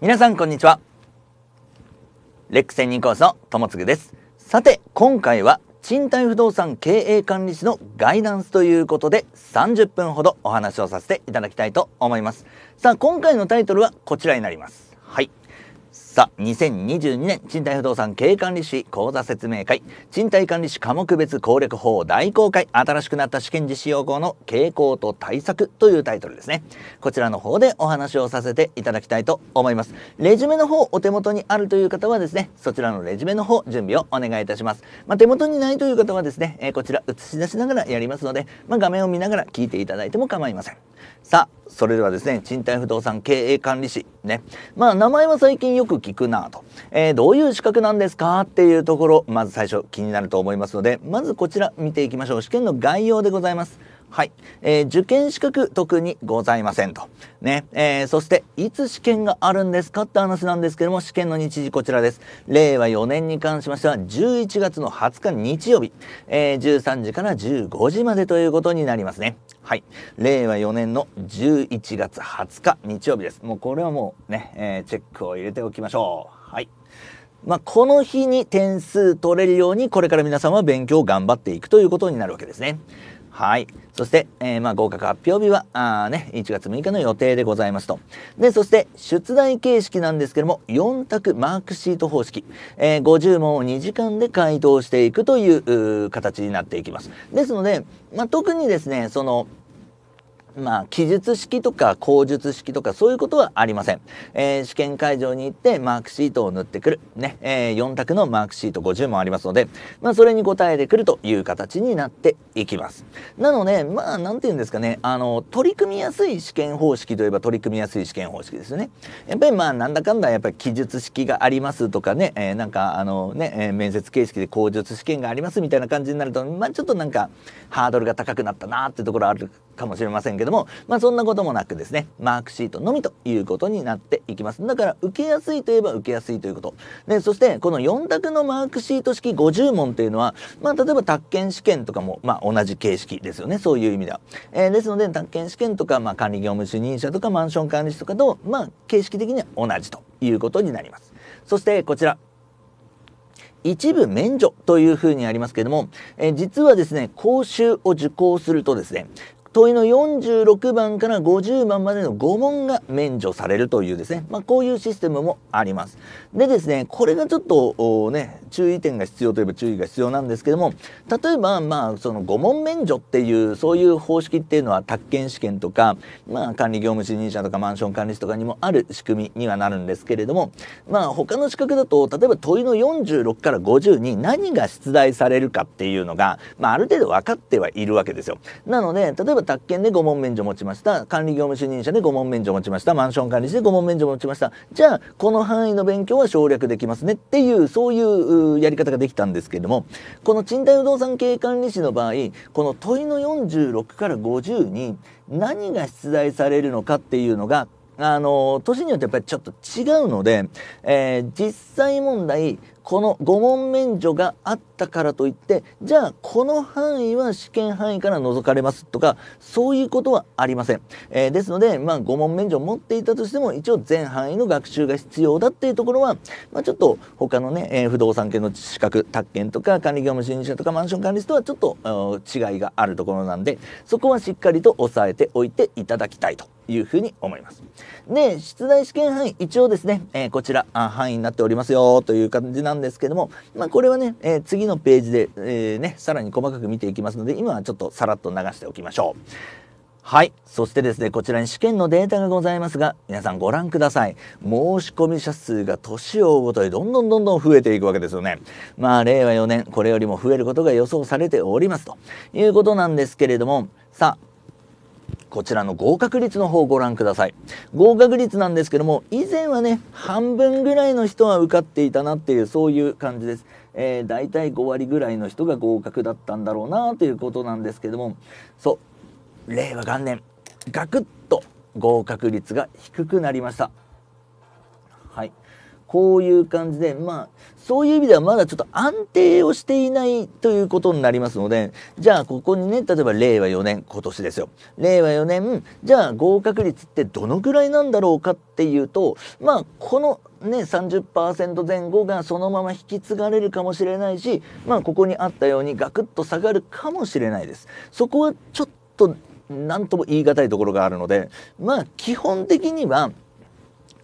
皆さんこんにちは。レック専任コースの友もです。さて、今回は賃貸不動産経営管理士のガイダンスということで30分ほどお話をさせていただきたいと思います。さあ、今回のタイトルはこちらになります。はい。さあ、2022年賃貸不動産経営管理士講座説明会、賃貸管理士科目別攻略法大公開、新しくなった試験実施要項の傾向と対策というタイトルですね。こちらの方でお話をさせていただきたいと思います。レジュメの方お手元にあるという方はですね、そちらのレジュメの方準備をお願いいたします。まあ、手元にないという方はですね、えー、こちら映し出しながらやりますので、まあ、画面を見ながら聞いていただいても構いません。さあ、それではですね、賃貸不動産経営管理士ね、まあ名前は最近よく聞くなと、えー、どういう資格なんですかっていうところまず最初気になると思いますのでまずこちら見ていきましょう試験の概要でございますはい。えー、受験資格特にございませんと。ね。えー、そして、いつ試験があるんですかって話なんですけども、試験の日時こちらです。令和4年に関しましては、11月の20日日曜日、えー、13時から15時までということになりますね。はい。令和4年の11月20日日曜日です。もうこれはもうね、えー、チェックを入れておきましょう。はい。まあ、この日に点数取れるように、これから皆さんは勉強を頑張っていくということになるわけですね。はい。そして、えー、まあ、合格発表日は、あね、1月6日の予定でございますと。で、そして、出題形式なんですけども、4択マークシート方式。えー、50問を2時間で回答していくという形になっていきます。ですので、まあ、特にですね、その、まあ、記述式とか口述式とかそういうことはありません。えー、試験会場に行ってマークシートを塗ってくる。ね、えー、4択のマークシート50もありますので、まあ、それに答えてくるという形になっていきます。なので、まあ、なんて言うんですかね、あの、取り組みやすい試験方式といえば取り組みやすい試験方式ですよね。やっぱりまあ、なんだかんだやっぱり記述式がありますとかね、えー、なんかあのね、えー、面接形式で口述試験がありますみたいな感じになると、まあ、ちょっとなんかハードルが高くなったなってところあるかもしれませんけども、まあ、そんなこともなくですねマークシートのみということになっていきますだから受けやすいといえば受けやすいということでそしてこの4択のマークシート式50問というのは、まあ、例えば宅建試験とかも、まあ、同じ形式ですよねそういう意味では、えー、ですので宅建試験とか、まあ、管理業務主任者とかマンション管理士とかと、まあ、形式的には同じということになりますそしてこちら一部免除というふうにありますけれども、えー、実はですね、講習を受講するとですね、問いの46番から50番までの5問が免除されるというですね、まあ、こういうシステムもあります。でですね、これがちょっとね、注意点が必要といえば注意が必要なんですけども、例えば、まあ、その5問免除っていう、そういう方式っていうのは、宅建試験とか、まあ、管理業務主任者とかマンション管理士とかにもある仕組みにはなるんですけれども、まあ、他の資格だと、例えば問いの46から50に何が出題されるかっていうのが、まあ、ある程度分かってはいるわけですよ。なので、例えばば宅建で5問免除持ちました。管理業務主任者で5問免除持ちました。マンション管理士で5問免除持ちました。じゃあ、この範囲の勉強は省略できますねっていう、そういうやり方ができたんですけれども、この賃貸不動産経営管理士の場合、この問いの46から50に何が出題されるのかっていうのが、あの、年によってやっぱりちょっと違うので、えー、実際問題、この5問免除があったからといってじゃあこの範囲は試験範囲から除かれますとかそういうことはありません、えー、ですので、まあ、5問免除を持っていたとしても一応全範囲の学習が必要だっていうところは、まあ、ちょっと他のね、えー、不動産系の資格宅建とか管理業務侵入者とかマンション管理士とはちょっと違いがあるところなんでそこはしっかりと押さえておいていただきたいというふに思います。で、出題試験範囲、一応ですね、えー、こちら、あ範囲になっておりますよという感じなんなんですけども、まあ、これはね、えー、次のページで、えー、ね、さらに細かく見ていきますので、今はちょっとさらっと流しておきましょう。はい。そしてですね、こちらに試験のデータがございますが、皆さんご覧ください。申し込み者数が年を追うごとにどんどんどんどん増えていくわけですよね。まあ、令和4年、これよりも増えることが予想されておりますということなんですけれども、さあ、こちらの合格率の方をご覧ください。合格率なんですけども、以前はね、半分ぐらいの人は受かっていたなっていう、そういう感じです。えー、大体5割ぐらいの人が合格だったんだろうなということなんですけども、そう、令和元年、ガクッと合格率が低くなりました。はい。こういう感じで、まあ、そういう意味ではまだちょっと安定をしていないということになりますので、じゃあここにね、例えば令和4年、今年ですよ。令和4年、じゃあ合格率ってどのぐらいなんだろうかっていうと、まあ、このね、30%前後がそのまま引き継がれるかもしれないし、まあ、ここにあったようにガクッと下がるかもしれないです。そこはちょっと、何とも言い難いところがあるので、まあ、基本的には、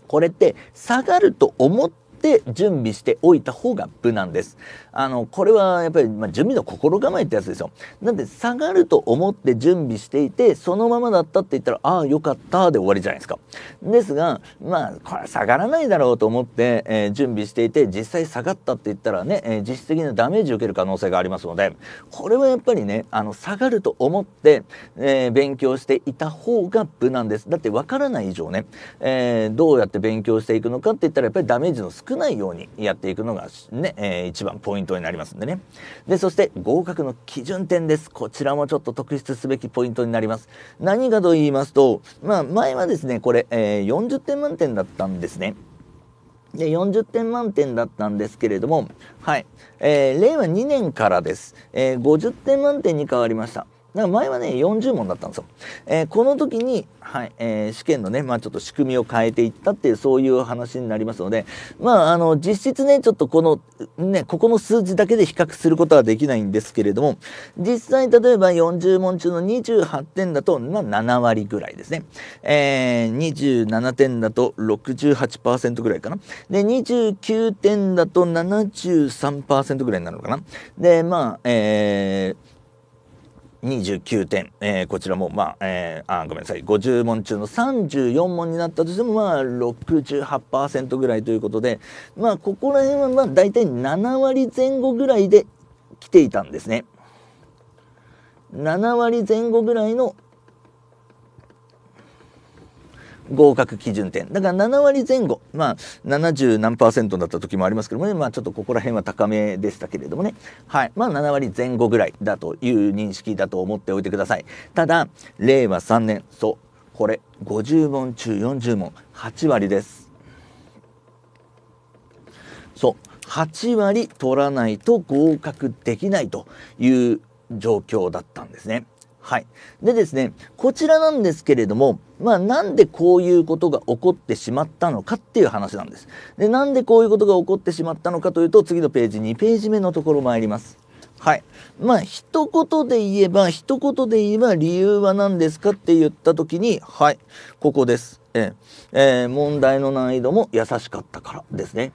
これって下がると思ってて準備しておいた方が無難ですあのこれはやっぱり、ま準備の心構えってやつですよなんで下がると思って準備していてそのままだったって言ったらああよかったで終わりじゃないですかですがまあこれ下がらないだろうと思って、えー、準備していて実際下がったって言ったらね、えー、実質的なダメージを受ける可能性がありますのでこれはやっぱりねあの下がると思って、えー、勉強していた方が無難ですだってわからない以上ね、えどうやって勉強していくのかって言ったらやっぱりダメージの少ないようにやっていくのがね、えー、一番ポイントントになりますんでね。で、そして合格の基準点です。こちらもちょっと特筆すべきポイントになります。何かと言いますと、まあ前はですね、これ、えー、40点満点だったんですね。で40点満点だったんですけれども、はいえー、令和2年からです、えー、50点満点に変わりました。前はね、40問だったんですよ。えー、この時に、はい、えー、試験のね、まあちょっと仕組みを変えていったっていう、そういう話になりますので、まああの、実質ね、ちょっとこの、ね、ここの数字だけで比較することはできないんですけれども、実際例えば40問中の28点だと、まあ7割ぐらいですね。えー、27点だと68%ぐらいかな。で、29点だと73%ぐらいになるのかな。で、まあ、えー、29点、えー、こちらもまあ,、えー、あごめんなさい50問中の34問になったとしてもまあ68%ぐらいということでまあここら辺はまあ大体7割前後ぐらいで来ていたんですね。7割前後ぐらいの合格基準点だから7割前後まあ70何パーセントだった時もありますけどもねまあちょっとここら辺は高めでしたけれどもねはいまあ7割前後ぐらいだという認識だと思っておいてくださいただ令和3年そうこれ50問中40問8割ですそう8割取らないと合格できないという状況だったんですね。はい。でですね、こちらなんですけれども、まあなんでこういうことが起こってしまったのかっていう話なんです。で、なんでこういうことが起こってしまったのかというと、次のページ、2ページ目のところ参ります。はい。まあ一言で言えば、一言で言えば理由は何ですかって言った時に、はい、ここです。えー、えー、問題の難易度も優しかったからですね。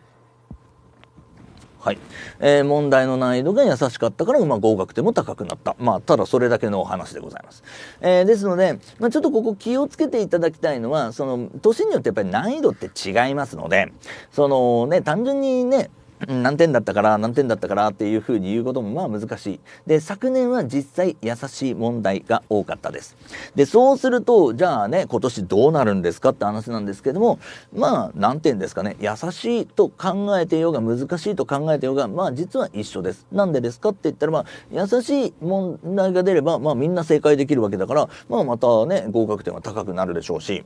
はいえー、問題の難易度が優しかったから、まあ、合格点も高くなった、まあ、ただそれだけのお話でございます、えー、ですので、まあ、ちょっとここ気をつけていただきたいのはその年によってやっぱり難易度って違いますのでそのね単純にね何点だったから何点だったからっていうふうに言うこともまあ難しいで昨年は実際優しい問題が多かったですでそうするとじゃあね今年どうなるんですかって話なんですけどもまあ何点ですかね優しいと考えてようが難しいと考えてようがまあ実は一緒ですなんでですかって言ったらまあ優しい問題が出ればまあみんな正解できるわけだからまあまたね合格点は高くなるでしょうし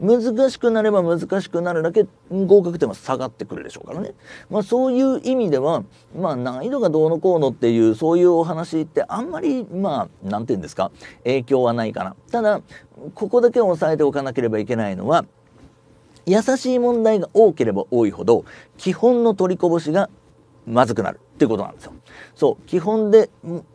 難しくなれば難しくなるだけ合格点は下がってくるでしょうからね。まあ、そういう意味では、まあ、難易度がどうのこうのっていうそういうお話ってあんまりまあ何て言うんですか影響はないかな。ただここだけ押さえておかなければいけないのは優しい問題が多ければ多いほど基本の取りこぼしがまずくなる。ってことなんですよ。そう。基本で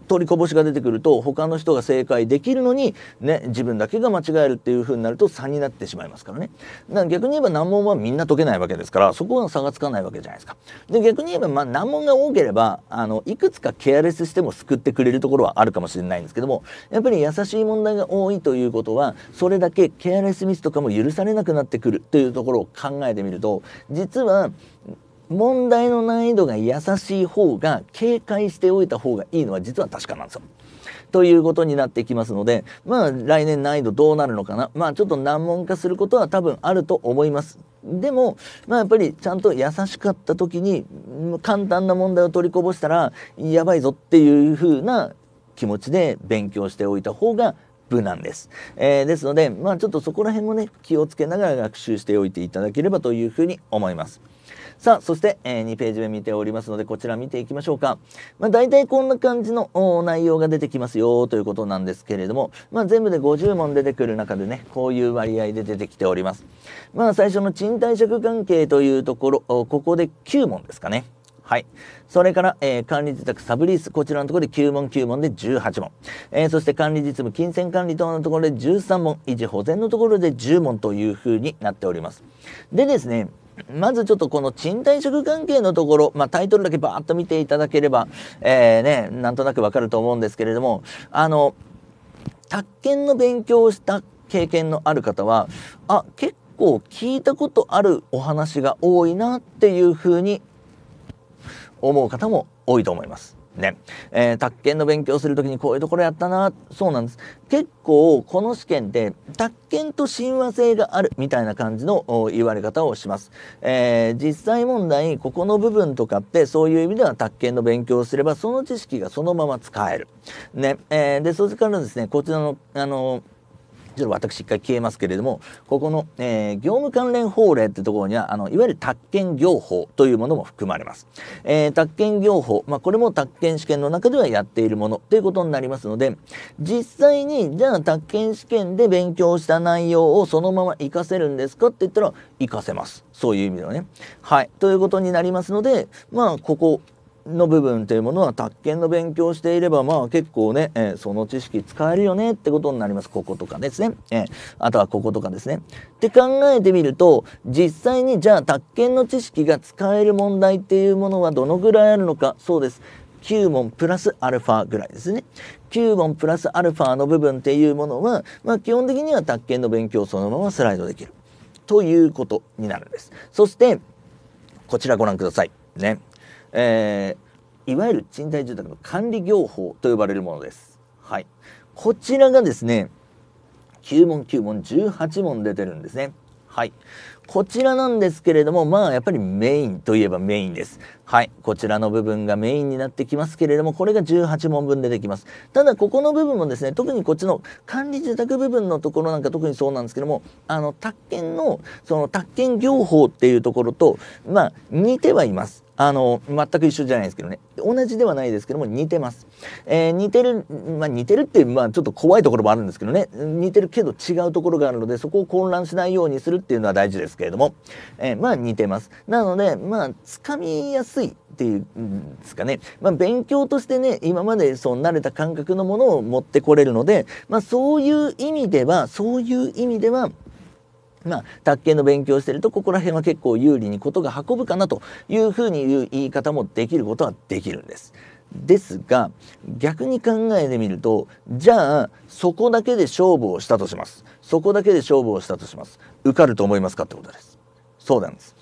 取りこぼしが出てくると、他の人が正解できるのに、ね、自分だけが間違えるっていう風になると差になってしまいますからね。だから逆に言えば難問はみんな解けないわけですから、そこは差がつかないわけじゃないですか。で、逆に言えば、まあ、難問が多ければ、あの、いくつかケアレスしても救ってくれるところはあるかもしれないんですけども、やっぱり優しい問題が多いということは、それだけケアレスミスとかも許されなくなってくるというところを考えてみると、実は、問題の難易度が優しい方が警戒しておいた方がいいのは実は確かなんですよ。ということになってきますので、まあ来年難易度どうなるのかな。まあちょっと難問化することは多分あると思います。でも、まあやっぱりちゃんと優しかった時に簡単な問題を取りこぼしたらやばいぞっていう風な気持ちで勉強しておいた方が無なんです。えー、ですので、まあちょっとそこら辺もね、気をつけながら学習しておいていただければというふうに思います。さあ、そして、えー、2ページ目見ておりますので、こちら見ていきましょうか。まあ、大体こんな感じの内容が出てきますよということなんですけれども、まあ、全部で50問出てくる中でね、こういう割合で出てきております。まあ、最初の賃貸借関係というところ、ここで9問ですかね。はい。それから、えー、管理自宅サブリース、こちらのところで9問9問で18問。えー、そして管理実務、金銭管理等のところで13問、維持保全のところで10問というふうになっております。でですね、まずちょっとこの賃貸借関係のところ、まあ、タイトルだけバーッと見ていただければ、えー、ね、なんとなくわかると思うんですけれども、あの、宅建の勉強をした経験のある方は、あ、結構聞いたことあるお話が多いなっていうふうに思う方も多いと思います。ね、えー、宅建の勉強する時にこういうところやったなそうなんです結構この試験って宅建と親和性があるみたいな感じの言われ方をします、えー、実際問題ここの部分とかってそういう意味では宅建の勉強をすればその知識がそのまま使えるね、えー、でそれからですねこちらのあのちょっと私一回消えますけれども、ここの、えー、業務関連法令ってところには、あの、いわゆる宅建業法というものも含まれます。えー、宅建業法、まあ、これも宅建試験の中ではやっているものということになりますので、実際に、じゃあ宅建試験で勉強した内容をそのまま活かせるんですかって言ったら、活かせます。そういう意味ではね。はい。ということになりますので、まあ、ここ、の部分というものは宅建の勉強していればまあ結構ね、えー、その知識使えるよねってことになりますこことかですね、えー、あとはこことかですねって考えてみると実際にじゃあ宅建の知識が使える問題っていうものはどのぐらいあるのかそうです9問プラスアルファぐらいですね9問プラスアルファの部分っていうものは、まあ、基本的には宅建の勉強そのままスライドできるということになるんですそしてこちらご覧くださいねえー、いわゆる賃貸住宅の管理業法と呼ばれるものです。はい。こちらがですね、9問9問18問出てるんですね。はい。こちらなんですけれども、まあやっぱりメインといえばメインです。はい。こちらの部分がメインになってきますけれども、これが18問分出てきます。ただ、ここの部分もですね、特にこっちの管理住宅部分のところなんか特にそうなんですけども、あの、宅建の、その宅建業法っていうところと、まあ似てはいます。あの全く一緒じゃないですけどね同じではないですけども似てます、えー、似てる、まあ、似てるっていう、まあ、ちょっと怖いところもあるんですけどね似てるけど違うところがあるのでそこを混乱しないようにするっていうのは大事ですけれども、えー、まあ似てますなのでまあつかみやすいっていうんですかね、まあ、勉強としてね今までそう慣れた感覚のものを持ってこれるので、まあ、そういう意味ではそういう意味ではまあ、卓球の勉強してるとここら辺は結構有利にことが運ぶかなというふうに言う言い方もできることはできるんです。ですが逆に考えてみるとじゃあそこだけで勝負をしたとしますそこだけで勝負をしたとします受かると思いますかってことですそうなんです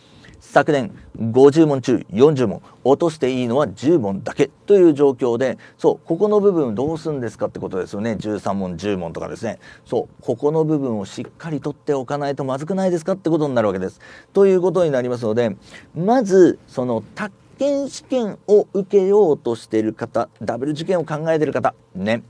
昨年50問中40問落としていいのは10問だけという状況でそうここの部分どうするんですかってことですよね13問10問とかですねそうここの部分をしっかり取っておかないとまずくないですかってことになるわけです。ということになりますのでまずその宅建試験を受けようとしている方ダブル受験を考えている方ね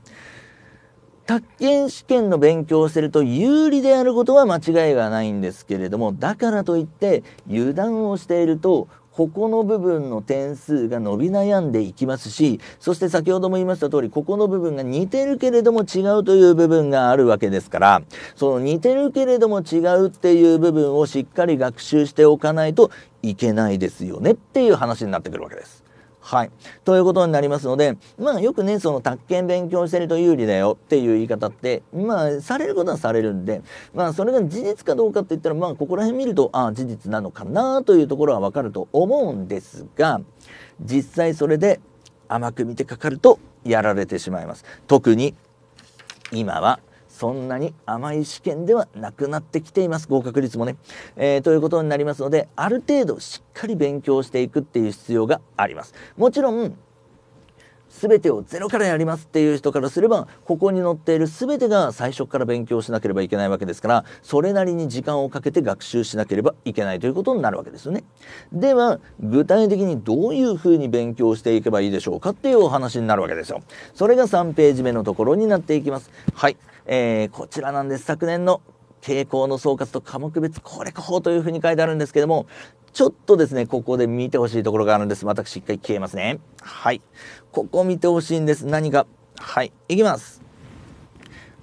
宅建試験の勉強をしてると有利であることは間違いがないんですけれどもだからといって油断をしているとここの部分の点数が伸び悩んでいきますしそして先ほども言いました通りここの部分が似てるけれども違うという部分があるわけですからその似てるけれども違うっていう部分をしっかり学習しておかないといけないですよねっていう話になってくるわけです。はい。ということになりますので、まあよくね、その宅建勉強してると有利だよっていう言い方って、まあされることはされるんで、まあそれが事実かどうかって言ったら、まあここら辺見ると、ああ事実なのかなというところはわかると思うんですが、実際それで甘く見てかかるとやられてしまいます。特に今はそんなに甘い試験ではなくなってきています合格率もね、えー、ということになりますのである程度しっかり勉強していくっていう必要がありますもちろん全てをゼロからやりますっていう人からすればここに載っている全てが最初から勉強しなければいけないわけですからそれなりに時間をかけて学習しなければいけないということになるわけですよね。では具体的にどういうふうに勉強していけばいいでしょうかっていうお話になるわけですよ。それが3ページ目のところになっていきます。はい、えー、こちらなんです昨年の傾向の総括と科目別攻略法というふうに書いてあるんですけどもちょっとですね、ここで見てほしいところがあるんです。私、一回消えますね。はい。ここ見てほしいんです。何がはい。いきます。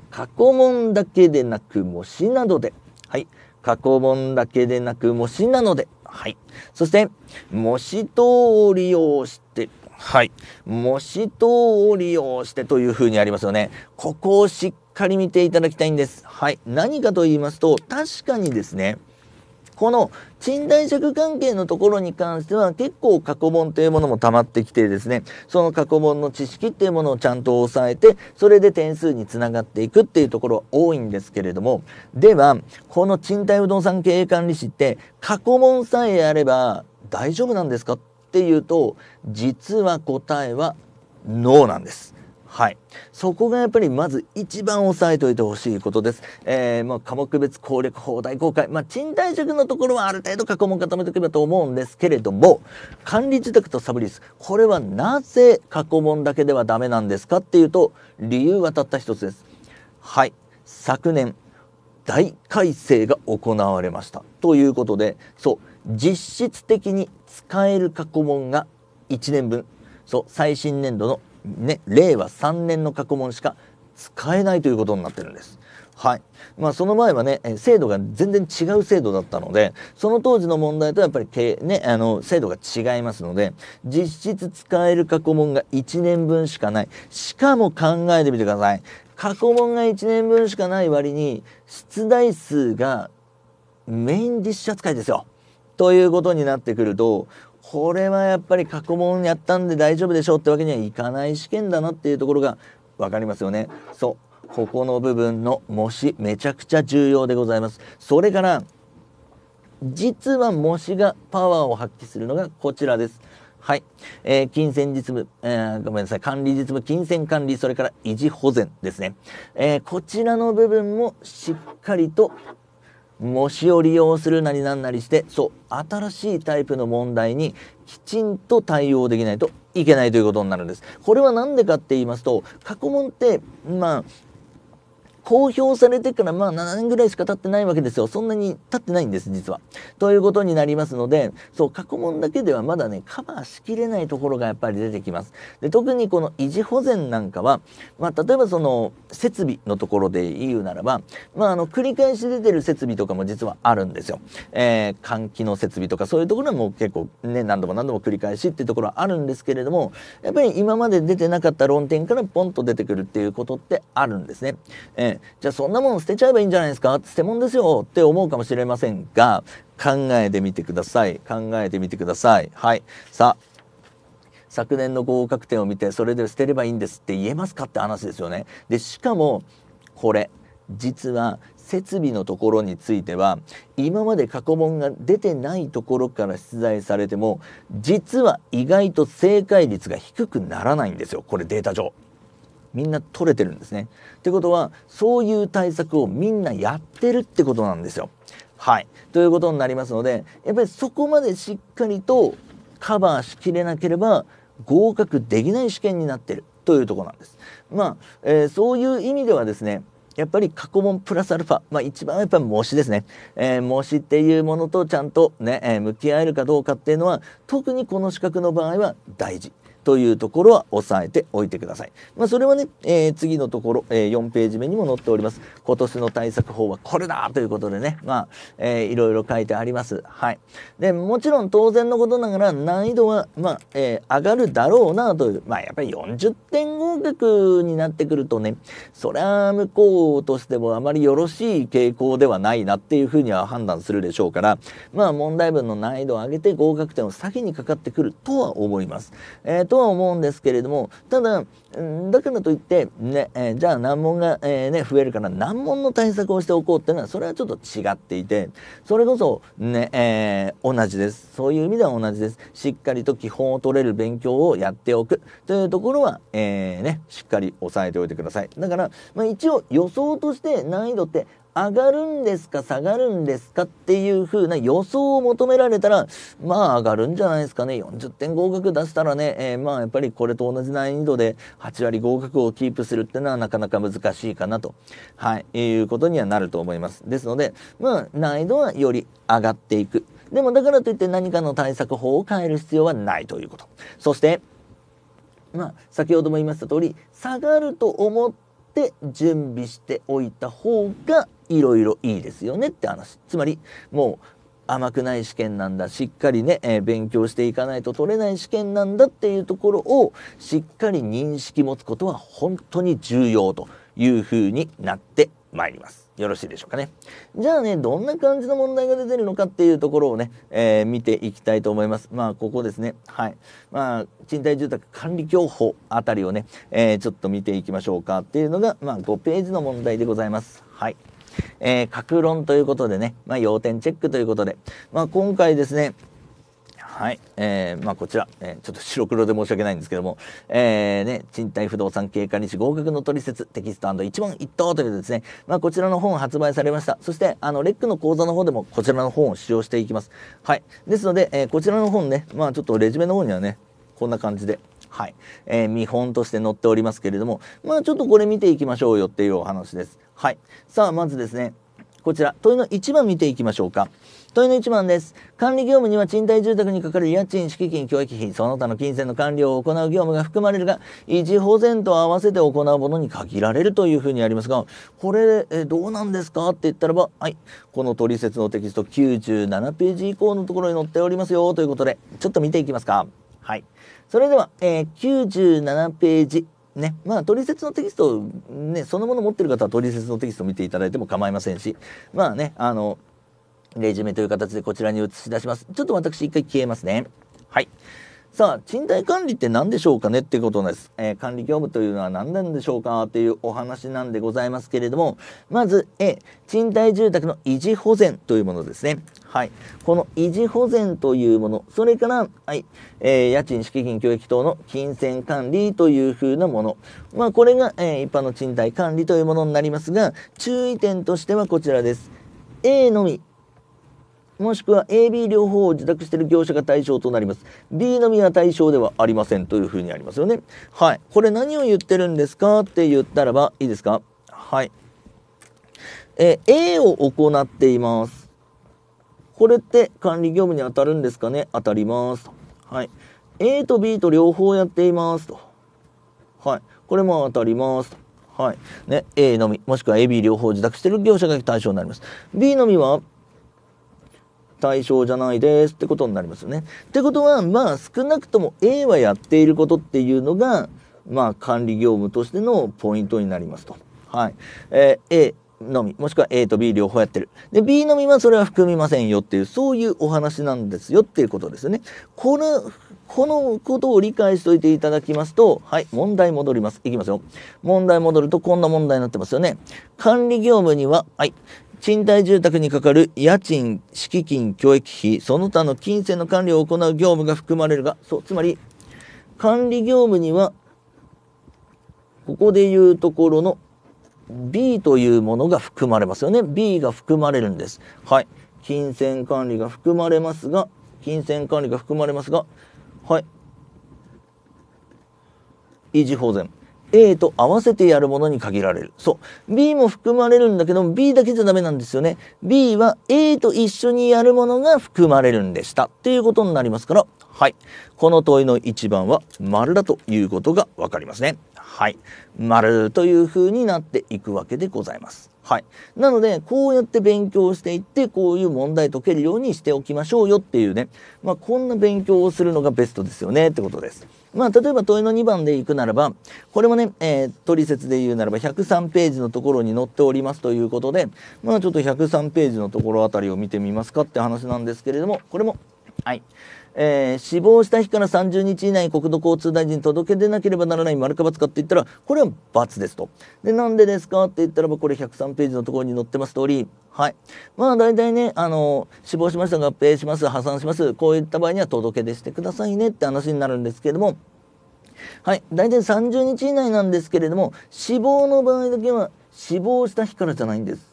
過去問だけでなく、模試などで。はい。過去問だけでなく、模試なので。はい。そして、模試等を利用して、はい。模試等を利用してというふうにありますよね。ここをしっかり見ていただきたいんです。はい。何かと言いますと、確かにですね、この賃貸借関係のところに関しては結構過去問というものも溜まってきてですね、その過去問の知識っていうものをちゃんと押さえて、それで点数につながっていくっていうところは多いんですけれども、では、この賃貸不動産経営管理士って過去問さえあれば大丈夫なんですかっていうと、実は答えはノーなんです。はい。そこがやっぱりまず一番押さえておいてほしいことです。えー、まあ、科目別攻略法大公開。まあ、賃貸塾のところはある程度過去問固めておけばと思うんですけれども、管理自宅とサブリース。これはなぜ過去問だけではダメなんですかっていうと、理由はたった一つです。はい。昨年、大改正が行われました。ということで、そう、実質的に使える過去問が1年分、そう、最新年度のね、令和3年の過去問しか使えないということになってるんです。はいまあ、その前はね制度が全然違う制度だったのでその当時の問題とやっぱり、ね、あの制度が違いますので実質使える過去問が1年分しかないしかも考えてみてください過去問が1年分しかない割に出題数がメインディッシュ扱いですよ。ということになってくるとこれはやっぱり過去問やったんで大丈夫でしょうってわけにはいかない試験だなっていうところが分かりますよね。そうここの部分の模試めちゃくちゃ重要でございます。それから実は模試がパワーを発揮するのがこちらです。はい。えー、金銭実務、えー、ごめんなさい。管理実務、金銭管理、それから維持保全ですね。えー、こちらの部分もしっかりと模試を利用するなりなんなりしてそう新しいタイプの問題にきちんと対応できないといけないということになるんです。これは何でかって言いますと過去問ってまあ公表されてからまあ7年ぐらいしか経ってないわけですよ。そんなに経ってないんです、実は。ということになりますので、そう、過去問だけではまだね、カバーしきれないところがやっぱり出てきます。で、特にこの維持保全なんかは、まあ、例えばその、設備のところで言うならば、まあ、あの、繰り返し出てる設備とかも実はあるんですよ。えー、換気の設備とか、そういうところはもう結構ね、何度も何度も繰り返しっていうところはあるんですけれども、やっぱり今まで出てなかった論点からポンと出てくるっていうことってあるんですね。えーねじゃあそんなもん捨てちゃえばいいんじゃないですか捨て物ですよって思うかもしれませんが考えてみてください考えてみてくださいはいさあ昨年の合格点を見てそれで捨てればいいんですって言えますかって話ですよねでしかもこれ実は設備のところについては今まで過去問が出てないところから出題されても実は意外と正解率が低くならないんですよこれデータ上。みんな取れてるんですね。ってことはそういう対策をみんなやってるってことなんですよ。はい。ということになりますのでやっぱりそこまでしっかりとカバーしきれなければ合格できない試験になってるというとこなんです。まあ、えー、そういう意味ではですねやっぱり過去問プラスアルファ、まあ、一番やっぱり模試ですね、えー、模試っていうものとちゃんとね、えー、向き合えるかどうかっていうのは特にこの資格の場合は大事というところは押さえておいてください。まあ、それはね、えー、次のところ、えー、4ページ目にも載っております。今年の対策法はこれだということでね、まあ、えー、いろいろ書いてあります。はい。で、もちろん当然のことながら難易度は、まあ、えー、上がるだろうなという、まあ、やっぱり40点合格になってくるとね、そりゃ向こうとしてもあまりよろしい傾向ではないなっていうふうには判断するでしょうから、まあ、問題文の難易度を上げて合格点を先にかかってくるとは思います。えーとは思うんですけれども、ただ、だからといって、ね、えー、じゃあ難問が、えー、ね、増えるから難問の対策をしておこうっていうのは、それはちょっと違っていて、それこそ、ね、えー、同じです。そういう意味では同じです。しっかりと基本を取れる勉強をやっておくというところは、えね、しっかり押さえておいてください。だから、まあ、一応予想として難易度って上がるんですか下がるんですかっていう風な予想を求められたらまあ上がるんじゃないですかね40点合格出したらね、えー、まあやっぱりこれと同じ難易度で8割合格をキープするっていうのはなかなか難しいかなと、はい、いうことにはなると思いますですのでまあ難易度はより上がっていくでもだからといって何かの対策法を変える必要はないということそしてまあ先ほども言いました通り下がると思ってって準備しておいた方がいろいろいいですよねって話つまりもう甘くない試験なんだしっかりね、えー、勉強していかないと取れない試験なんだっていうところをしっかり認識持つことは本当に重要というふうになってまいります。よろしいでしょうかね。じゃあね、どんな感じの問題が出てるのかっていうところをね、えー、見ていきたいと思います。まあ、ここですね。はい。まあ、賃貸住宅管理業法あたりをね、えー、ちょっと見ていきましょうかっていうのが、まあ、5ページの問題でございます。はい。えー、格論ということでね、まあ、要点チェックということで、まあ、今回ですね、はい。えー、まあこちら、えー、ちょっと白黒で申し訳ないんですけども、えー、ね、賃貸不動産経過日合格の取説テキスト一問一答というですね、まあこちらの本発売されました。そして、あの、レックの講座の方でもこちらの本を使用していきます。はい。ですので、えー、こちらの本ね、まあちょっとレジュメの方にはね、こんな感じではい、えー、見本として載っておりますけれども、まあちょっとこれ見ていきましょうよっていうお話です。はい。さあ、まずですね、こちら、問いの1番見ていきましょうか。問いの1番です。管理業務には賃貸住宅にかかる家賃、敷金、教育費、その他の金銭の管理を行う業務が含まれるが、維持保全と合わせて行うものに限られるというふうにありますが、これ、えどうなんですかって言ったらば、はい、この取説のテキスト97ページ以降のところに載っておりますよということで、ちょっと見ていきますか。はい。それでは、えー、97ページ。ね、まあ、取説のテキスト、ね、そのもの持ってる方は取説のテキスト見ていただいても構いませんし、まあね、あの、レジュメという形でこちらに映し出します。ちょっと私一回消えますね。はい。さあ、賃貸管理って何でしょうかねってことです。えー、管理業務というのは何なんでしょうかっていうお話なんでございますけれども、まず、A、賃貸住宅の維持保全というものですね。はい。この維持保全というもの、それから、はい、えー、家賃、敷金、教育等の金銭管理というふうなもの。まあ、これが、えー、一般の賃貸管理というものになりますが、注意点としてはこちらです。A のみもしくは AB 両方を受託している業者が対象となります B のみは対象ではありませんというふうにありますよねはいこれ何を言ってるんですかって言ったらばいいですかはいえ A を行っていますこれって管理業務に当たるんですかね当たりますはい A と B と両方やっていますとはいこれも当たりますはいね、A のみもしくは AB 両方自宅している業者が対象になります B のみは対象じゃないですってことになりますよね。ってことは、まあ少なくとも A はやっていることっていうのが、まあ管理業務としてのポイントになりますと。はい。えー、A のみ、もしくは A と B 両方やってる。で、B のみはそれは含みませんよっていう、そういうお話なんですよっていうことですよね。この、このことを理解しておいていただきますと、はい、問題戻ります。いきますよ。問題戻るとこんな問題になってますよね。管理業務には、はい、賃貸住宅にかかる家賃、敷金、教育費、その他の金銭の管理を行う業務が含まれるが、そう、つまり、管理業務には、ここでいうところの B というものが含まれますよね。B が含まれるんです。はい。金銭管理が含まれますが、金銭管理が含まれますが、はい。維持保全。A と合わせてやるものに限られる。そう。B も含まれるんだけど、B だけじゃダメなんですよね。B は A と一緒にやるものが含まれるんでした。っていうことになりますから、はい。この問いの一番は丸だということがわかりますね。はい。丸という風になっていくわけでございます。はい。なので、こうやって勉強していって、こういう問題解けるようにしておきましょうよっていうね。まあ、こんな勉強をするのがベストですよねってことです。まあ、例えば問いの2番でいくならば、これもね、えー、取説で言うならば、103ページのところに載っておりますということで、まあ、ちょっと103ページのところあたりを見てみますかって話なんですけれども、これも、はい。えー、死亡した日から30日以内国土交通大臣に届け出なければならない丸か×かって言ったらこれは×ですと。でなんでですかって言ったらばこれ103ページのところに載ってます通りはいまあ大体ねあの死亡しました合併します破産しますこういった場合には届け出してくださいねって話になるんですけれどもはい、大体30日以内なんですけれども死亡の場合だけは死亡した日からじゃないんです。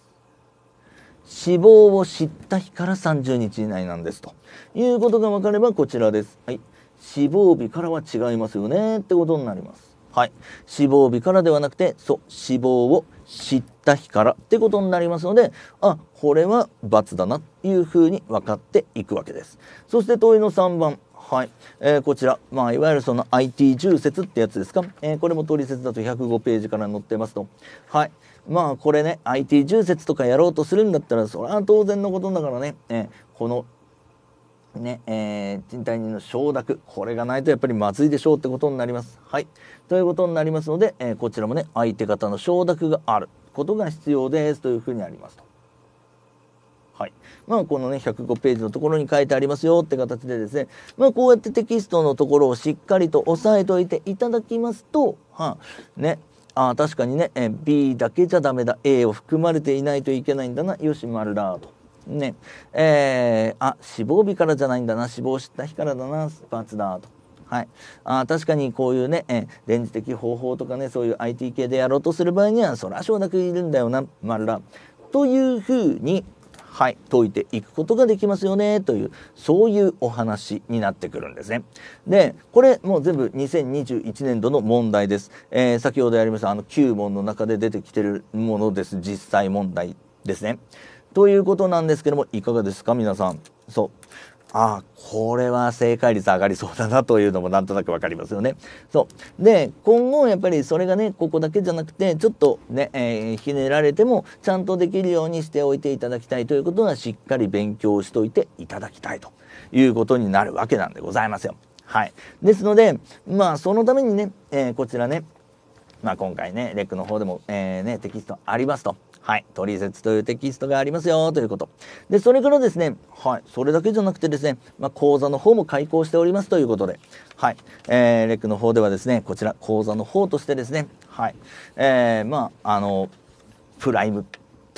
死亡を知った日から30日以内なんですということが分かればこちらです。はい、死亡日からは違いますよねってことになります。はい、死亡日からではなくてそう死亡を知った日からってことになりますのであこれは×だなというふうに分かっていくわけです。そして問いの3番はい、えー、こちら、まあ、いわゆるその IT 重説ってやつですか、えー、これも取説だと105ページから載ってますと、はいまあこれね IT 充設とかやろうとするんだったらそれは当然のことだからね、えこのねえー、賃貸人の承諾これがないとやっぱりまずいでしょうってことになります。はいということになりますので、えー、こちらもね相手方の承諾があることが必要ですというふうにありますと。はい。まあ、このね、105ページのところに書いてありますよって形でですね、まあ、こうやってテキストのところをしっかりと押さえておいていただきますと、はあ、ね、あ確かにね、え B だけじゃダメだ A を含まれていないといけないんだなよし丸だと。ねえー、あ死亡日からじゃないんだな死亡した日からだな×だと。はい、あ確かにこういうね、え電磁的方法とかねそういう IT 系でやろうとする場合にはそら承諾いるんだよな丸だというふうにはい解いていくことができますよねというそういうお話になってくるんですね。でこれもう全部2021年度の問題です。えー、先ほどやりましたあの9問の中で出てきてるものです実際問題ですね。ということなんですけどもいかがですか皆さん。そうあこれは正解率上がりそうだなというのもなんとなく分かりますよね。そうで今後やっぱりそれがねここだけじゃなくてちょっとね、えー、ひねられてもちゃんとできるようにしておいていただきたいということはしっかり勉強しといていただきたいということになるわけなんでございますよ。はい、ですのでまあそのためにね、えー、こちらね、まあ、今回ねレックの方でも、えーね、テキストありますと。はい、トリセツというテキストがありますよということ。で、それからですね、はい、それだけじゃなくてですね、まあ、講座の方も開講しておりますということで、はい、えー、レックの方ではですね、こちら講座の方としてですね、はい、えー、まあ、あの、プライム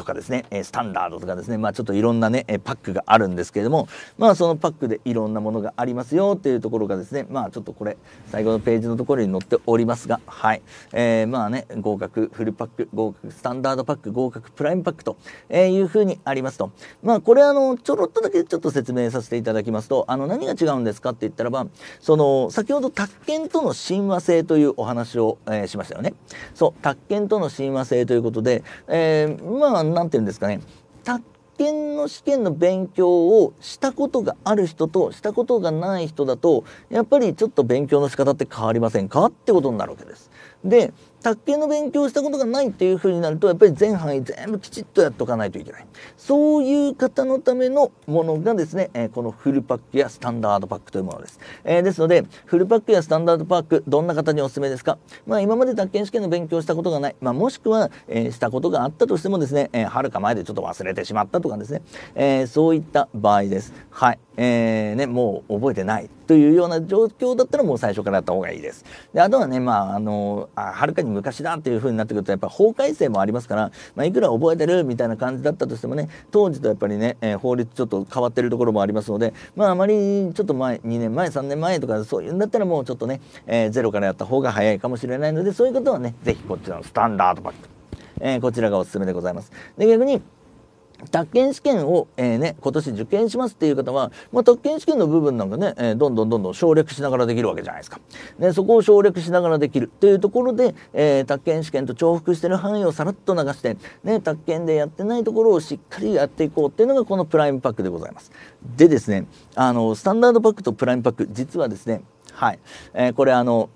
とかですねスタンダードとかですねまあちょっといろんなねパックがあるんですけれどもまあそのパックでいろんなものがありますよっていうところがですねまあちょっとこれ最後のページのところに載っておりますがはい、えー、まあね合格フルパック合格スタンダードパック合格プライムパックというふうにありますとまあこれあのちょろっとだけちょっと説明させていただきますとあの何が違うんですかって言ったらばその先ほど宅建との親和性というお話を、えー、しましたよねそう宅建との親和性ということで、えー、まあなんて言うんですかね宅建の試験の勉強をしたことがある人としたことがない人だとやっぱりちょっと勉強の仕方って変わりませんかってことになるわけです。で卓球の勉強をしたことがないっていうふうになるとやっぱり全範囲全部きちっとやっとかないといけないそういう方のためのものがですね、えこのフルパックやスタンダードパックというものです、えですのでフルパックやスタンダードパックどんな方におすすめですか、まあ、今まで卓球試験の勉強をしたことがない、まあ、もしくは、えしたことがあったとしてもですねはる、か前でちょっと忘れてしまったとかですね、えそういった場合ですはい、えー、ね、もう覚えてないというような状況だったらもう最初からやった方がいいですであとはねまああのはるかに昔だっていう風になってくるとやっぱ法改正もありますから、まあ、いくら覚えてるみたいな感じだったとしてもね当時とやっぱりね、えー、法律ちょっと変わってるところもありますのでまああまりちょっと前2年前3年前とかそういうんだったらもうちょっとね、えー、ゼロからやった方が早いかもしれないのでそういうことはね是非こっちのスタンダードバッグ、えー、こちらがおすすめでございます。で逆に宅建試験を、えーね、今年受験しますっていう方は、まあ、宅建試験の部分なんかね、えー、どんどんどんどん省略しながらできるわけじゃないですか。ね、そこを省略しながらできるというところで、えー、宅建試験と重複してる範囲をさらっと流して、ね、宅建でやってないところをしっかりやっていこうっていうのがこのプライムパックでございます。でですね、あの、スタンダードパックとプライムパック、実はですね、はい、えー、これあの、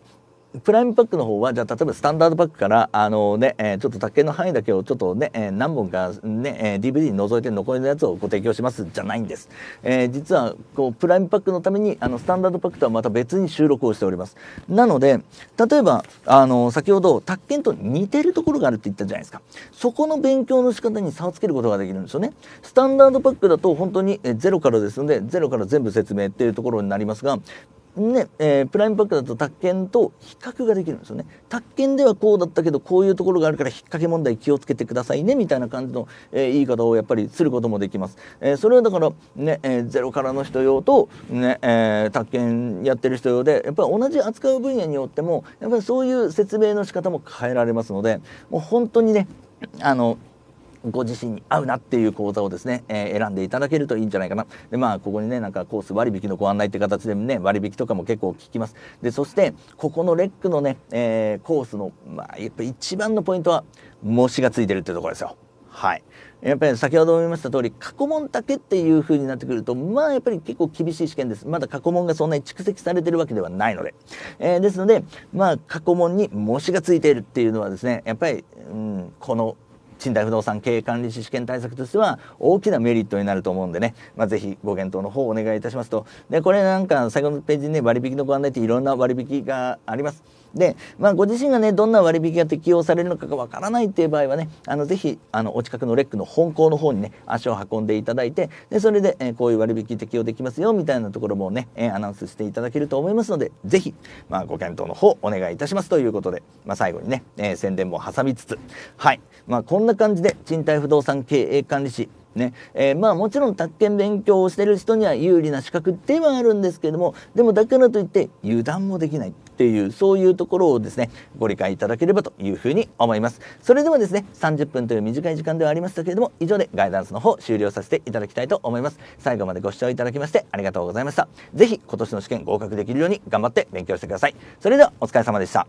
プライムパックの方はじゃあ例えばスタンダードパックからあのね、えちょっと卓球の範囲だけをちょっとね、え何本かね、え DVD 除いて残りのやつをご提供しますじゃないんです、え実はこうプライムパックのためにあのスタンダードパックとはまた別に収録をしておりますなので例えばあの先ほど宅建と似てるところがあるって言ったじゃないですかそこの勉強の仕方に差をつけることができるんですよねスタンダードパックだと本当にゼロからですのでゼロから全部説明っていうところになりますがね、えー、プライムパックだと宅建と比較ができるんですよね。宅建ではこうだったけど、こういうところがあるから引っ掛け問題気をつけてくださいね、みたいな感じの、えー、言い方をやっぱりすることもできます。えー、それはだから、ね、えー、ゼロからの人用と、ね、えー、宅建やってる人用で、やっぱり同じ扱う分野によっても、やっぱりそういう説明の仕方も変えられますので、もう本当にね、あの、ご自身に合うなっていう講座をですね、えー、選んでいただけるといいんじゃないかな。で、まあ、ここにね、なんかコース割引のご案内って形でね、割引とかも結構聞きます。で、そして、ここのレックのね、えー、コースの、まあ、やっぱ一番のポイントは、模試がついてるっていうところですよ。はい。やっぱり先ほども言いました通り、過去問だけっていう風になってくると、まあやっぱり結構厳しい試験です。まだ過去問がそんなに蓄積されてるわけではないので。えー、ですので、まあ過去問に模試がついているっていうのはですね、やっぱり、うん、この賃貸不動産経営管理士試験対策としては大きなメリットになると思うんでね、まあ、ぜひご検討の方お願いいたしますとでこれなんか最後のページにね割引のご案内っていろんな割引があります。で、まあ、ご自身がねどんな割引が適用されるのかがわからないっていう場合はねあのぜひあのお近くのレックの本校の方にね足を運んでいただいてでそれで、えー、こういう割引適用できますよみたいなところもね、えー、アナウンスしていただけると思いますのでぜひ、まあ、ご検討の方お願いいたしますということで、まあ、最後にね、えー、宣伝も挟みつつはい、まあ、こんな感じで賃貸不動産経営管理士ねえー、まあもちろん宅建勉強をしてる人には有利な資格ではあるんですけれどもでもだからといって油断もできないっていうそういうところをですねご理解いただければというふうに思いますそれではですね30分という短い時間ではありましたけれども以上でガイダンスの方終了させていただきたいと思います最後までご視聴いただきましてありがとうございました是非今年の試験合格できるように頑張って勉強してくださいそれではお疲れ様でした